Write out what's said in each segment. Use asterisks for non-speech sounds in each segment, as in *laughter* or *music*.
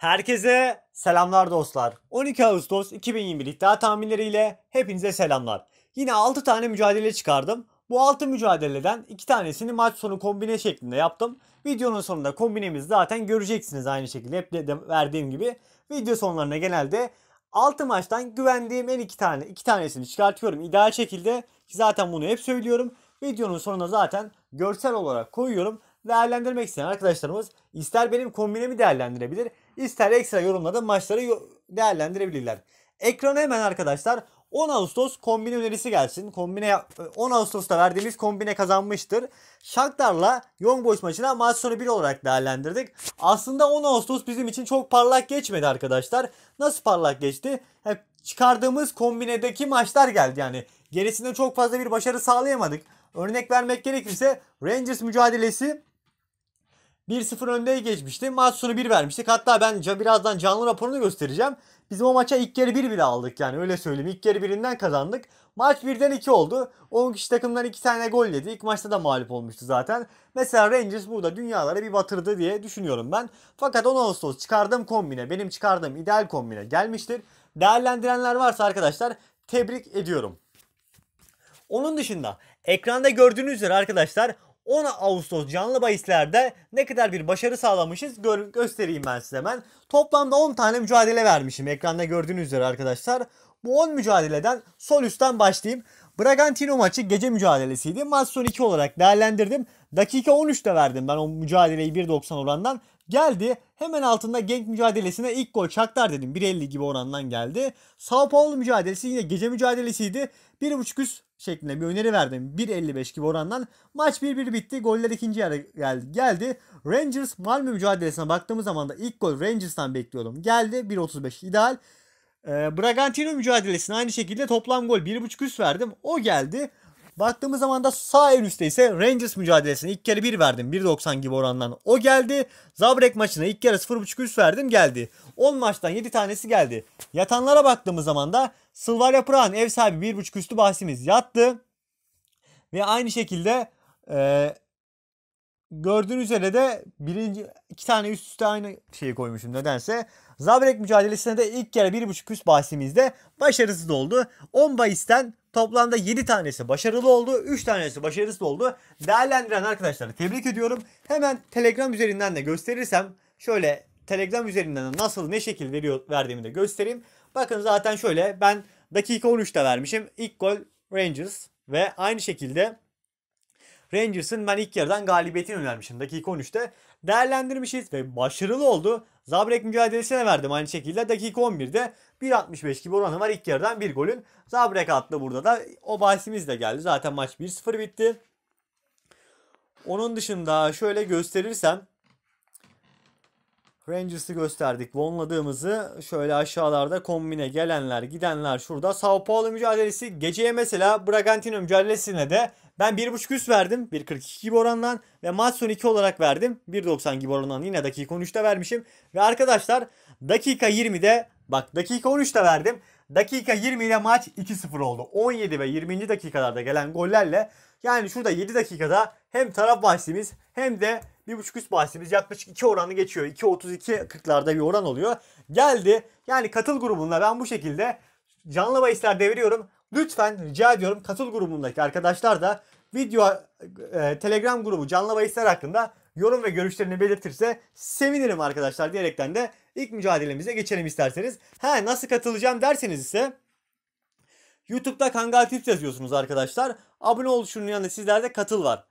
Herkese selamlar dostlar. 12 Ağustos 2021 iddia tahminleriyle hepinize selamlar. Yine 6 tane mücadele çıkardım. Bu 6 mücadeleden 2 tanesini maç sonu kombine şeklinde yaptım. Videonun sonunda kombinemizi zaten göreceksiniz aynı şekilde hep de verdiğim gibi. Video sonlarına genelde 6 maçtan güvendiğim en 2 tane 2 tanesini çıkartıyorum ideal şekilde. Zaten bunu hep söylüyorum. Videonun sonuna zaten görsel olarak koyuyorum. Değerlendirmek isteyen arkadaşlarımız ister benim kombinemi değerlendirebilir ister ekstra yorumla maçları değerlendirebilirler. Ekranı hemen arkadaşlar 10 Ağustos kombine önerisi gelsin. Kombine 10 Ağustos'ta verdiğimiz kombine kazanmıştır. Shakhtar'la Young Boys maçına maç sonu 1 olarak değerlendirdik. Aslında 10 Ağustos bizim için çok parlak geçmedi arkadaşlar. Nasıl parlak geçti? Yani çıkardığımız kombinedeki maçlar geldi yani. Gerisinde çok fazla bir başarı sağlayamadık. Örnek vermek gerekirse Rangers mücadelesi 1-0 önde geçmişti. Maç sonu 1 vermiştik. Hatta ben birazdan canlı raporunu göstereceğim. Bizim o maça ilk yarı 1 bile aldık yani öyle söyleyeyim. İlk yarı birinden kazandık. Maç birden 2 oldu. 10 kişi takımdan 2 tane gol yedi. İlk maçta da mağlup olmuştu zaten. Mesela Rangers burada dünyalara bir batırdı diye düşünüyorum ben. Fakat 10 Ağustos çıkardığım kombine, benim çıkardığım ideal kombine gelmiştir. Değerlendirenler varsa arkadaşlar tebrik ediyorum. Onun dışında ekranda gördüğünüz üzere arkadaşlar 10 Ağustos canlı bahislerde ne kadar bir başarı sağlamışız gör göstereyim ben size hemen. Toplamda 10 tane mücadele vermişim ekranda gördüğünüz üzere arkadaşlar. Bu 10 mücadeleden sol üstten başlayayım. Bragantino maçı gece mücadelesiydi. Maç son 2 olarak değerlendirdim. Dakika 13'te verdim ben o mücadeleyi 1.90 orandan. Geldi hemen altında genç mücadelesine ilk gol Çaktar dedim. 1.50 gibi orandan geldi. Sao Paulo mücadelesi yine gece mücadelesiydi. 1.5 üst şeklinde bir öneri verdim. 1.55 gibi orandan. Maç 1-1 bitti. Goller ikinci yarı geldi. geldi. Rangers Malmö mücadelesine baktığımız zaman da ilk gol Rangers'tan bekliyordum. Geldi 1.35 ideal. E, Bragantino mücadelesine aynı şekilde toplam gol 1.5 üst verdim. O geldi. Baktığımız zaman da sağ en üstte ise Rangers mücadelesine ilk kere 1 verdim. 1.90 gibi orandan o geldi. Zabrek maçına ilk kere 0.5 üst verdim geldi. 10 maçtan 7 tanesi geldi. Yatanlara baktığımız zaman da Sılvarya Pırak'ın ev sahibi 1.5 üstü bahsimiz yattı. Ve aynı şekilde e, gördüğünüz üzere de birinci iki tane üst üste aynı şeyi koymuşum nedense. Zabrek mücadelesinde de ilk kere 1.5 üst bahsimizde başarısız oldu. 10 bahisten toplamda 7 tanesi başarılı oldu. 3 tanesi başarısız oldu. Değerlendiren arkadaşları tebrik ediyorum. Hemen Telegram üzerinden de gösterirsem şöyle Telegram üzerinden nasıl ne şekil veriyor verdiğimi de göstereyim. Bakın zaten şöyle ben dakika 13'te vermişim. İlk gol Rangers ve aynı şekilde Rangers'ın ben ilk yarıdan galibiyetini önermişim dakika 13'te. Değerlendirmişiz ve başarılı oldu. Zabrek mücadelesine verdim aynı şekilde. Dakika 11'de 1.65 gibi oranı var ilk yarıdan bir golün. Zabrek attı burada da. O bahsimiz de geldi. Zaten maç 1-0 bitti. Onun dışında şöyle gösterirsem Rangers'ı gösterdik. Vonladığımızı şöyle aşağılarda kombine gelenler gidenler şurada. Sao Paulo mücadelesi geceye mesela Bragantino mücadelesine de ben 1.5 üst verdim 1.42 gibi orandan ve maç sonu 2 olarak verdim 1.90 gibi orandan yine dakika 13'te vermişim. Ve arkadaşlar dakika 20'de bak dakika 13'te verdim. Dakika 20'de maç 2-0 oldu. 17 ve 20. dakikalarda gelen gollerle yani şurada 7 dakikada hem taraf bahsimiz hem de 1.5 üst bahisimiz yaklaşık 2 oranı geçiyor. 2.32-40'larda bir oran oluyor. Geldi. Yani katıl grubunda ben bu şekilde canlı bahisler deviriyorum. Lütfen rica ediyorum katıl grubundaki arkadaşlar da video e, Telegram grubu canlı bahisler hakkında yorum ve görüşlerini belirtirse sevinirim arkadaşlar diyerekten de ilk mücadelemize geçelim isterseniz. He nasıl katılacağım derseniz ise YouTube'da Kangal Tips yazıyorsunuz arkadaşlar. Abone ol şunun yanında sizlerde katıl var.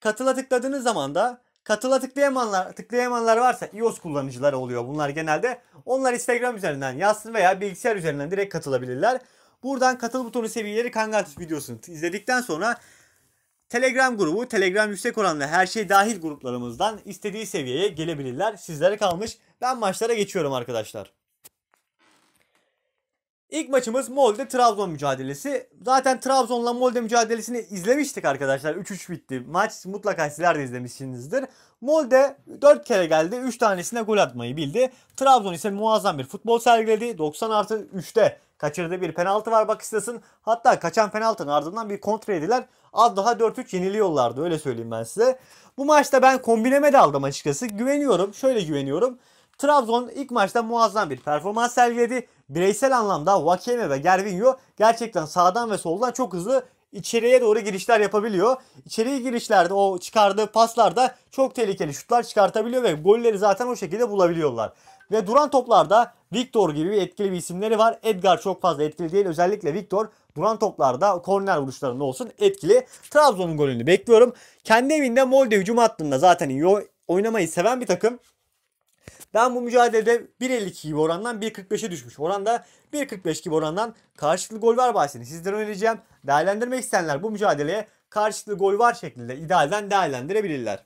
Katıla tıkladığınız zaman da Katıla tıklayamayanlar, tıklayamayanlar varsa iOS kullanıcıları oluyor bunlar genelde. Onlar Instagram üzerinden yazsın veya bilgisayar üzerinden direkt katılabilirler. Buradan katıl butonu seviyeleri Kangartüs videosunu izledikten sonra Telegram grubu, Telegram yüksek oranlı her şey dahil gruplarımızdan istediği seviyeye gelebilirler. Sizlere kalmış. Ben maçlara geçiyorum arkadaşlar. İlk maçımız Molde Trabzon mücadelesi. Zaten Trabzon'la Molde mücadelesini izlemiştik arkadaşlar. 3-3 bitti. Maç mutlaka sizler de izlemişsinizdir. Molde 4 kere geldi. 3 tanesine gol atmayı bildi. Trabzon ise muazzam bir futbol sergiledi. 90 artı 3'te kaçırdığı bir penaltı var bak istesin. Hatta kaçan penaltının ardından bir kontra yediler. Az daha 4-3 yeniliyorlardı öyle söyleyeyim ben size. Bu maçta ben kombineme de aldım açıkçası. Güveniyorum. Şöyle güveniyorum. Trabzon ilk maçta muazzam bir performans sergiledi. Bireysel anlamda Wakeme ve Gervinho gerçekten sağdan ve soldan çok hızlı içeriye doğru girişler yapabiliyor. İçeriye girişlerde o çıkardığı paslarda çok tehlikeli şutlar çıkartabiliyor ve golleri zaten o şekilde bulabiliyorlar. Ve duran toplarda Victor gibi etkili bir isimleri var. Edgar çok fazla etkili değil. Özellikle Victor duran toplarda korner vuruşlarında olsun etkili. Trabzon'un golünü bekliyorum. Kendi evinde Molde hücum hattında zaten iyi oynamayı seven bir takım. Ben bu mücadelede 1.52 gibi orandan 1.45'e düşmüş. Oranda 1.45 gibi orandan karşılıklı gol var bahsini sizlere önereceğim. Değerlendirmek isteyenler bu mücadeleye karşılıklı gol var şeklinde idealden değerlendirebilirler.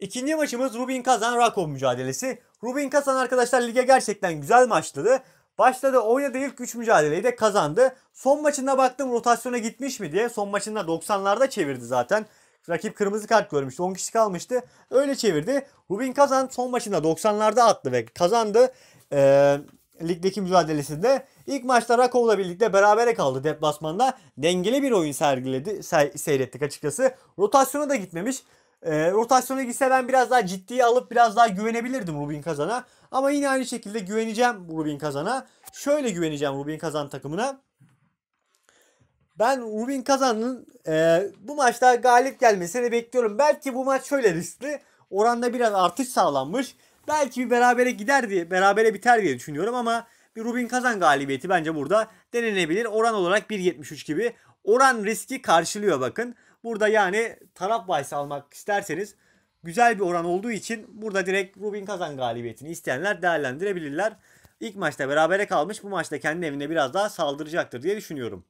İkinci maçımız Rubin Kazan Rakov mücadelesi. Rubin Kazan arkadaşlar lige gerçekten güzel maçladı. Başladı da oynadığı ilk 3 mücadeleyi de kazandı. Son maçında baktım rotasyona gitmiş mi diye. Son maçında 90'larda çevirdi zaten. Rakip kırmızı kart görmüştü. 10 kişi kalmıştı. Öyle çevirdi. Rubin Kazan son maçında 90'larda attı ve kazandı. Ee, ligdeki mücadelesinde. ilk maçta Rakov'la birlikte berabere kaldı deplasmanda. Dengeli bir oyun sergiledi, se seyrettik açıkçası. Rotasyona da gitmemiş. E, rotasyona gitse ben biraz daha ciddiye alıp biraz daha güvenebilirdim Rubin Kazan'a. Ama yine aynı şekilde güveneceğim Rubin Kazan'a. Şöyle güveneceğim Rubin Kazan takımına ben Rubin Kazan'ın e, bu maçta galip gelmesini bekliyorum. Belki bu maç şöyle riskli. Oranda biraz artış sağlanmış. Belki bir berabere gider diye, berabere biter diye düşünüyorum ama bir Rubin Kazan galibiyeti bence burada denenebilir. Oran olarak 1.73 gibi. Oran riski karşılıyor bakın. Burada yani taraf bahis almak isterseniz güzel bir oran olduğu için burada direkt Rubin Kazan galibiyetini isteyenler değerlendirebilirler. İlk maçta berabere kalmış. Bu maçta kendi evine biraz daha saldıracaktır diye düşünüyorum.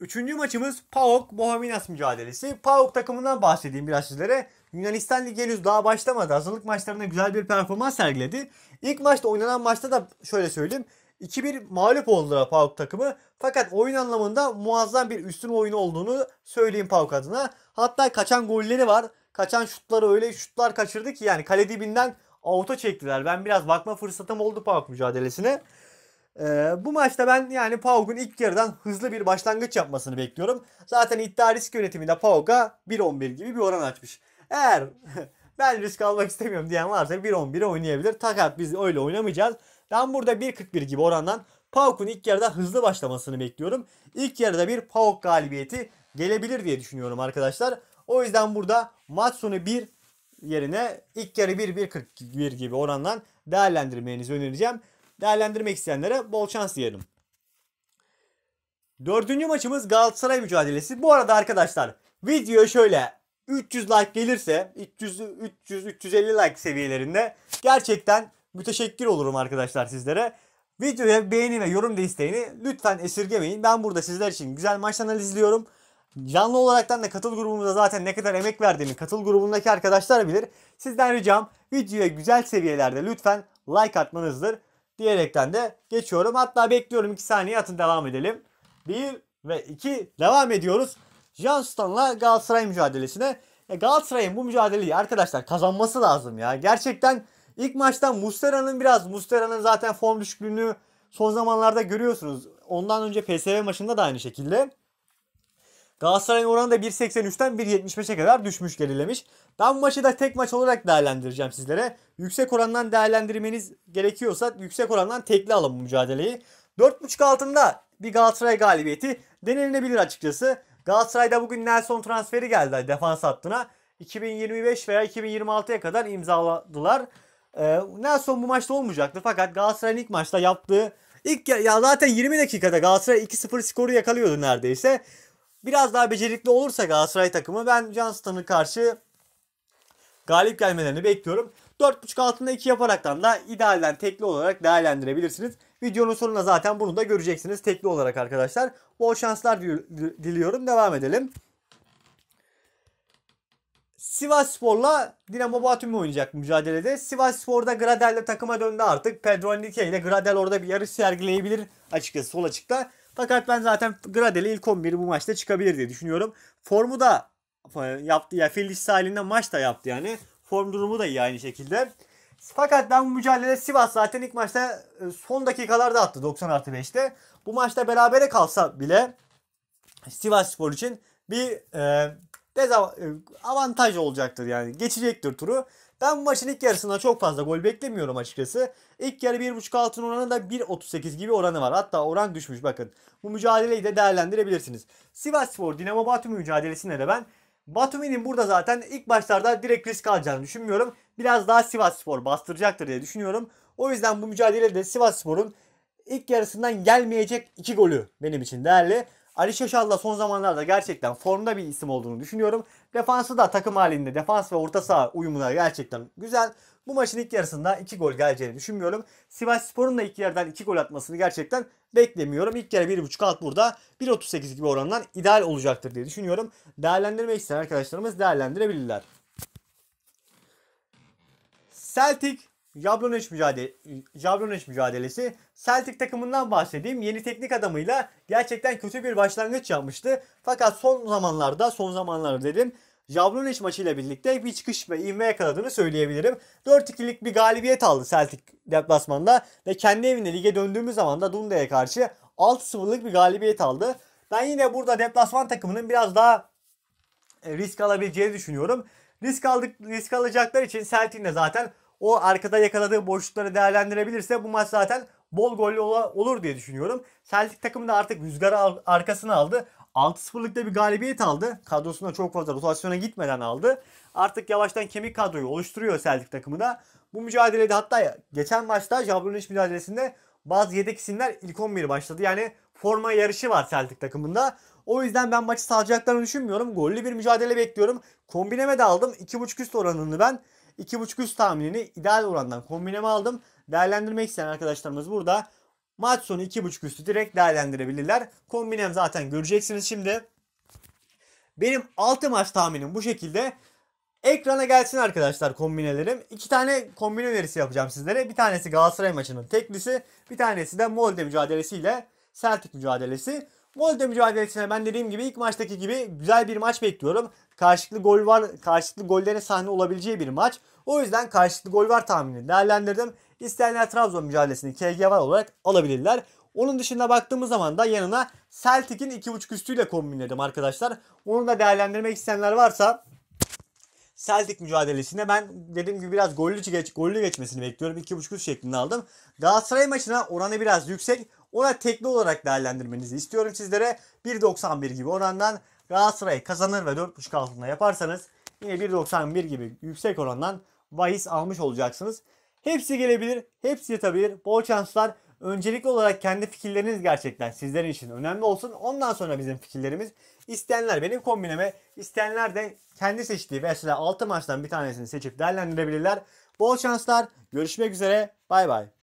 Üçüncü maçımız PAOK Bohemians mücadelesi. PAOK takımından bahsedeyim biraz sizlere. Yunanistan Ligi henüz daha başlamadı. Hazırlık maçlarında güzel bir performans sergiledi. İlk maçta oynanan maçta da şöyle söyleyeyim. 2-1 mağlup oldular PAOK takımı. Fakat oyun anlamında muazzam bir üstün oyunu olduğunu söyleyeyim PAOK adına. Hatta kaçan golleri var. Kaçan şutları öyle şutlar kaçırdı ki yani kale dibinden avuta çektiler. Ben biraz bakma fırsatım oldu PAOK mücadelesine. Ee, bu maçta ben yani Pauk'un ilk yarıdan hızlı bir başlangıç yapmasını bekliyorum. Zaten iddia risk yönetiminde Pauk'a 1-11 gibi bir oran açmış. Eğer *laughs* ben risk almak istemiyorum diyen varsa 1-11'e oynayabilir. Takat biz öyle oynamayacağız. Ben burada 1.41 gibi orandan Pauk'un ilk yarıda hızlı başlamasını bekliyorum. İlk yarıda bir Pauk galibiyeti gelebilir diye düşünüyorum arkadaşlar. O yüzden burada maç sonu 1 yerine ilk yarı 1-1.41 gibi orandan değerlendirmenizi önereceğim değerlendirmek isteyenlere bol şans diyelim. Dördüncü maçımız Galatasaray mücadelesi. Bu arada arkadaşlar video şöyle 300 like gelirse 300 350 like seviyelerinde gerçekten müteşekkir olurum arkadaşlar sizlere. Videoya beğeni ve yorum desteğini lütfen esirgemeyin. Ben burada sizler için güzel maç analizliyorum. Canlı olaraktan da katıl grubumuza zaten ne kadar emek verdiğimi katıl grubundaki arkadaşlar bilir. Sizden ricam videoya güzel seviyelerde lütfen like atmanızdır diyerekten de geçiyorum. Hatta bekliyorum 2 saniye atın devam edelim. 1 ve 2 devam ediyoruz. Janstan'la Galatasaray mücadelesine. Ya e, Galatasaray'ın bu mücadeleyi arkadaşlar kazanması lazım ya. Gerçekten ilk maçtan Mustera'nın biraz Mustera'nın zaten form düşüklüğünü son zamanlarda görüyorsunuz. Ondan önce PSV maçında da aynı şekilde. Galatasaray'ın oranı da 1.83'ten 1.75'e kadar düşmüş gerilemiş. Ben bu maçı da tek maç olarak değerlendireceğim sizlere. Yüksek orandan değerlendirmeniz gerekiyorsa yüksek orandan tekli alın bu mücadeleyi. 4.5 altında bir Galatasaray galibiyeti denenebilir açıkçası. Galatasaray'da bugün Nelson transferi geldi defans hattına. 2025 veya 2026'ya kadar imzaladılar. Ee, Nelson bu maçta olmayacaktı fakat Galatasaray'ın ilk maçta yaptığı ilk ya, ya zaten 20 dakikada Galatasaray 2-0 skoru yakalıyordu neredeyse biraz daha becerikli olursa Galatasaray takımı ben Johnston'a karşı galip gelmelerini bekliyorum. 4.5 altında 2 yaparaktan da idealden tekli olarak değerlendirebilirsiniz. Videonun sonunda zaten bunu da göreceksiniz tekli olarak arkadaşlar. Bol şanslar diliyorum. Devam edelim. Sivas Spor'la Dinamo Batum oynayacak mücadelede. Sivas Spor'da Gradelle takıma döndü artık. Pedro Henrique ile Gradel orada bir yarış sergileyebilir açıkçası sol açıkta. Fakat ben zaten Gradeli ilk 11'i bu maçta çıkabilir diye düşünüyorum. Formu da e, yaptı ya yani Filiz sahilinde maç da yaptı yani. Form durumu da iyi aynı şekilde. Fakat ben bu mücadelede Sivas zaten ilk maçta e, son dakikalarda attı 90 artı 5'te. Bu maçta berabere kalsa bile Sivas Spor için bir e, dezavantaj e, olacaktır yani. Geçecektir turu. Ben bu maçın ilk yarısından çok fazla gol beklemiyorum açıkçası. İlk yarı 1.5 altın oranı da 1.38 gibi oranı var. Hatta oran düşmüş bakın. Bu mücadeleyi de değerlendirebilirsiniz. Sivas Spor Dinamo Batumi mücadelesinde de ben Batumi'nin burada zaten ilk başlarda direkt risk alacağını düşünmüyorum. Biraz daha Sivas Spor bastıracaktır diye düşünüyorum. O yüzden bu mücadelede Sivas Spor'un ilk yarısından gelmeyecek iki golü benim için değerli. Ali Şeşal da son zamanlarda gerçekten formda bir isim olduğunu düşünüyorum. Defansı da takım halinde defans ve orta saha uyumuna gerçekten güzel. Bu maçın ilk yarısında 2 gol geleceğini düşünmüyorum. Sivas Spor'un da ilk yerden 2 gol atmasını gerçekten beklemiyorum. İlk kere 1.5 alt burada 1.38 gibi orandan ideal olacaktır diye düşünüyorum. Değerlendirmek isteyen arkadaşlarımız değerlendirebilirler. Celtic Jablonec mücadele, Jablonec mücadelesi. Celtic takımından bahsedeyim. Yeni teknik adamıyla gerçekten kötü bir başlangıç yapmıştı. Fakat son zamanlarda, son zamanlarda dedim. Jablonec maçıyla birlikte bir çıkış ve ivme yakaladığını söyleyebilirim. 4-2'lik bir galibiyet aldı Celtic deplasmanda ve kendi evinde lige döndüğümüz zaman da Dunda'ya karşı 6-0'lık bir galibiyet aldı. Ben yine burada deplasman takımının biraz daha e, risk alabileceğini düşünüyorum. Risk aldık risk alacaklar için Celtic'in de zaten o arkada yakaladığı boşlukları değerlendirebilirse bu maç zaten bol gollü olur diye düşünüyorum. Celtic takımı da artık rüzgarı arkasına aldı. 6-0'lıkta bir galibiyet aldı. Kadrosunda çok fazla rotasyona gitmeden aldı. Artık yavaştan kemik kadroyu oluşturuyor Celtic takımı da. Bu mücadelede hatta geçen maçta Jablonic mücadelesinde bazı yedek isimler ilk 11 başladı. Yani forma yarışı var Celtic takımında. O yüzden ben maçı salacaklarını düşünmüyorum. Gollü bir mücadele bekliyorum. Kombineme de aldım. 2.5 üst oranını ben. 2.5 üst tahminini ideal orandan kombineme aldım. Değerlendirmek isteyen arkadaşlarımız burada. Maç sonu 2.5 üstü direkt değerlendirebilirler. Kombinem zaten göreceksiniz şimdi. Benim 6 maç tahminim bu şekilde. Ekrana gelsin arkadaşlar kombinelerim. İki tane kombin önerisi yapacağım sizlere. Bir tanesi Galatasaray maçının teklisi. Bir tanesi de Molde mücadelesiyle Celtic mücadelesi. Molde mücadelesine ben dediğim gibi ilk maçtaki gibi güzel bir maç bekliyorum. Karşılıklı gol var, karşılıklı gollere sahne olabileceği bir maç. O yüzden karşılıklı gol var tahminini değerlendirdim. İsteyenler Trabzon mücadelesini KG var olarak alabilirler. Onun dışında baktığımız zaman da yanına Celtic'in 2.5 üstüyle kombinledim arkadaşlar. Onu da değerlendirmek isteyenler varsa Celtic mücadelesine ben dediğim gibi biraz gollü, geç, gollü geçmesini bekliyorum. 2.5 üst şeklinde aldım. Galatasaray maçına oranı biraz yüksek ona tekli olarak değerlendirmenizi istiyorum sizlere. 1.91 gibi orandan Galatasaray kazanır ve 4.5 altında yaparsanız yine 1.91 gibi yüksek orandan bahis almış olacaksınız. Hepsi gelebilir, hepsi yatabilir. Bol şanslar. Öncelikli olarak kendi fikirleriniz gerçekten sizlerin için önemli olsun. Ondan sonra bizim fikirlerimiz. İsteyenler benim kombineme, isteyenler de kendi seçtiği mesela 6 maçtan bir tanesini seçip değerlendirebilirler. Bol şanslar. Görüşmek üzere. Bay bay.